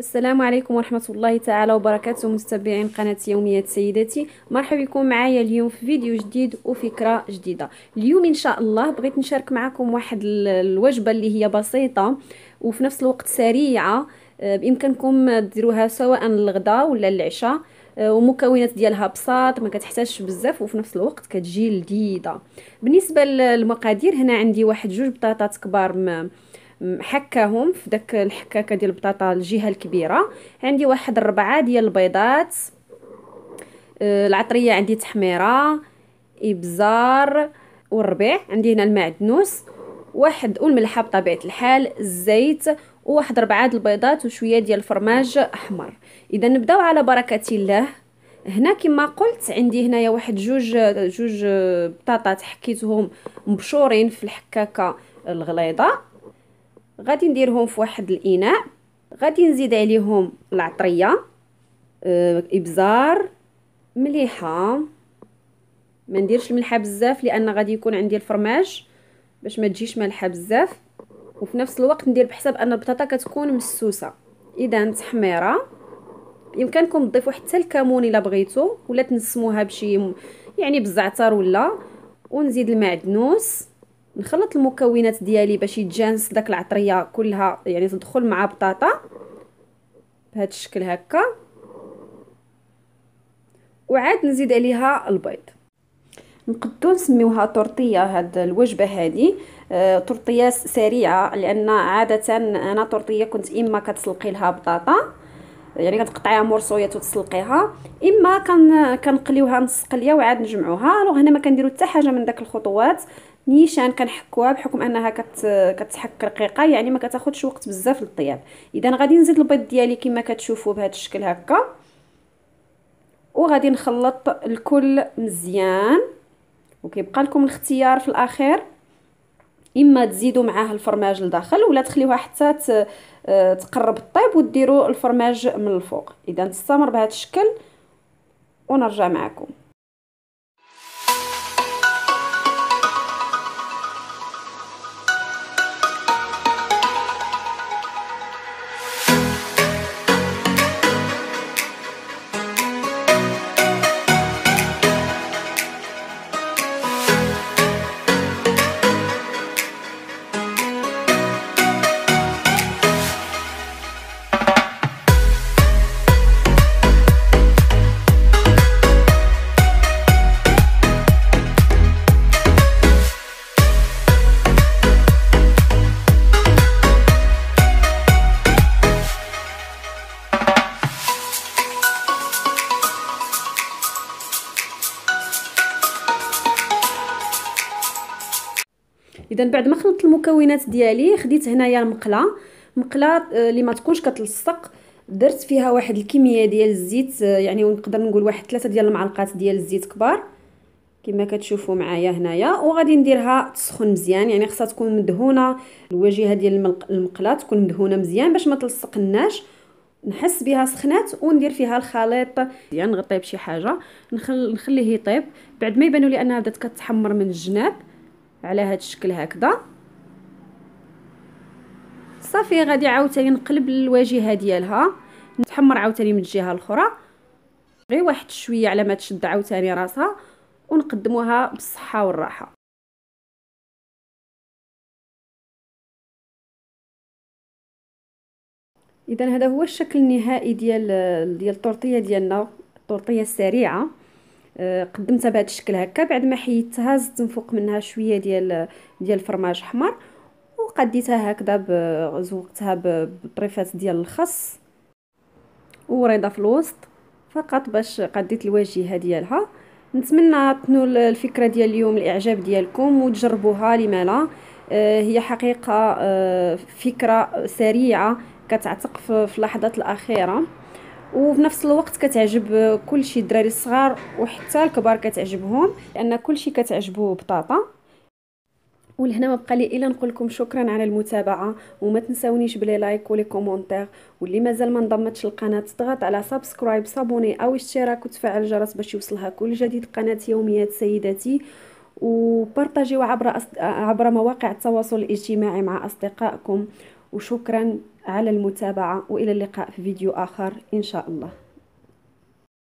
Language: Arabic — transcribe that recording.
السلام عليكم ورحمة الله تعالى وبركاته متابعين قناة يوميات سيداتي مرحبا بكم معايا اليوم في فيديو جديد وفكرة جديدة اليوم إن شاء الله بغيت نشارك معكم واحد الوجبة اللي هي بسيطة وفي نفس الوقت سريعة آه، بإمكانكم ديروها سواء الغداء ولا العشاء آه، ومكونات ديالها بساط ما كتحتاجش بزاف وفي نفس الوقت كتجي لذيذه بالنسبه للمقادير هنا عندي واحد جوج بطاطات كبار حكاهم في داك الحكاكه ديال البطاطا الجهه الكبيره عندي واحد ربعه ديال البيضات آه، العطريه عندي تحميره ابزار والربيع عندي هنا المعدنوس واحد والملحه بطبيعه الحال الزيت وواحد ربعه د البيضات وشويه ديال الفرماج احمر اذا نبداو على بركه الله هنا كما قلت عندي هنايا واحد جوج جوج بطاطات حكيتهم مبشورين في الحكاكه الغليظه غادي نديرهم في واحد الاناء غادي نزيد عليهم العطريه أه ابزار مليحه ما نديرش الملحه بزاف لان غادي يكون عندي الفرماج باش ما تجيش مالحه بزاف وفي نفس الوقت ندير بحساب ان البطاطا كتكون مسوسه اذا تحميره يمكنكم تضيفوا حتى الكمون الا بغيتو ولا تنسموها بشي يعني بالزعتر ولا ونزيد المعدنوس نخلط المكونات ديالي باش يتجانس داك العطريه كلها يعني تدخل مع بطاطا بهذا الشكل هكا وعاد نزيد عليها البيض نقدو نسميوها طرطيه هاد الوجبه هادي آه، طرطيه سريعه لان عاده انا طرطيه كنت اما كتسلقي لها بطاطا يعني كتقطعيها مرصويات وتسلقيها اما كن كنقليوها نص قليه وعاد نجمعوها الوغ هنا ما كنديرو حتى حاجه من داك الخطوات نيشان كنحكوها بحكم انها كت كتحك رقيقه يعني ما كتاخذش وقت بزاف للطياب اذا غادي نزيد البيض ديالي كما كتشوفوا بهذا الشكل هكا وغادي نخلط الكل مزيان وكيبقى لكم الاختيار في الاخير اما تزيدوا معاه الفرماج لداخل ولا تخليوها حتى آه، تقرب الطيب وديروا الفرماج من الفوق اذا تستمر بهذا الشكل ونرجع معكم اذا بعد ما خلطت المكونات ديالي خديت هنايا المقله مقله آه، اللي ما تكونش كتلصق درت فيها واحد الكميه ديال الزيت آه، يعني نقدر نقول واحد ثلاثة ديال المعلقات ديال الزيت كبار كما كتشوفوا معايا هنايا وغادي نديرها تسخن مزيان يعني خصها تكون مدهونه الواجهه ديال المقله تكون مدهونه مزيان باش ما تلصقناش نحس بها سخنات وندير فيها الخليط يعني نغطيه بشي حاجه نخل... نخليه يطيب بعد ما يبانوا لي انها بدات كتحمر من الجناب على هذا الشكل هكذا صافي غادي عاوتاني نقلب الواجهه ديالها نتحمر عاوتاني من الجهه الاخرى غير واحد شويه على ما تشد عاوتاني راسها ونقدموها بالصحه والراحه اذا هذا هو الشكل النهائي ديال ديال التورتيه ديالنا التورتيه السريعه قدمتها بهذا الشكل هكا بعد ما حيدتها زدت من فوق منها شويه ديال ديال الفرماج حمر وقديتها هكذا زوقتها بطريفات ديال الخس وريضه في الوسط فقط باش قديت الواجهه ديالها نتمنى تنول الفكره ديال اليوم الاعجاب ديالكم وتجربوها لما لا آه، هي حقيقه آه، فكره سريعه كتعتق في اللحظات الاخيره وفي نفس الوقت كتعجب كلشي الدراري الصغار وحتى الكبار كتعجبهم لان كلشي كتعجبو بطاطا ولهنا ما بقى لي الا نقول لكم شكرا على المتابعه وما تنساونيش بلي لايك ولي كومونتير واللي مازال ما انضمتش للقناه تضغط على سبسكرايب صابوني او اشتراك وتفعل الجرس باش يوصلها كل جديد قناه يوميات سيداتي وبارطاجيو عبر أصد... عبر مواقع التواصل الاجتماعي مع اصدقائكم وشكرا على المتابعة وإلى اللقاء في فيديو آخر إن شاء الله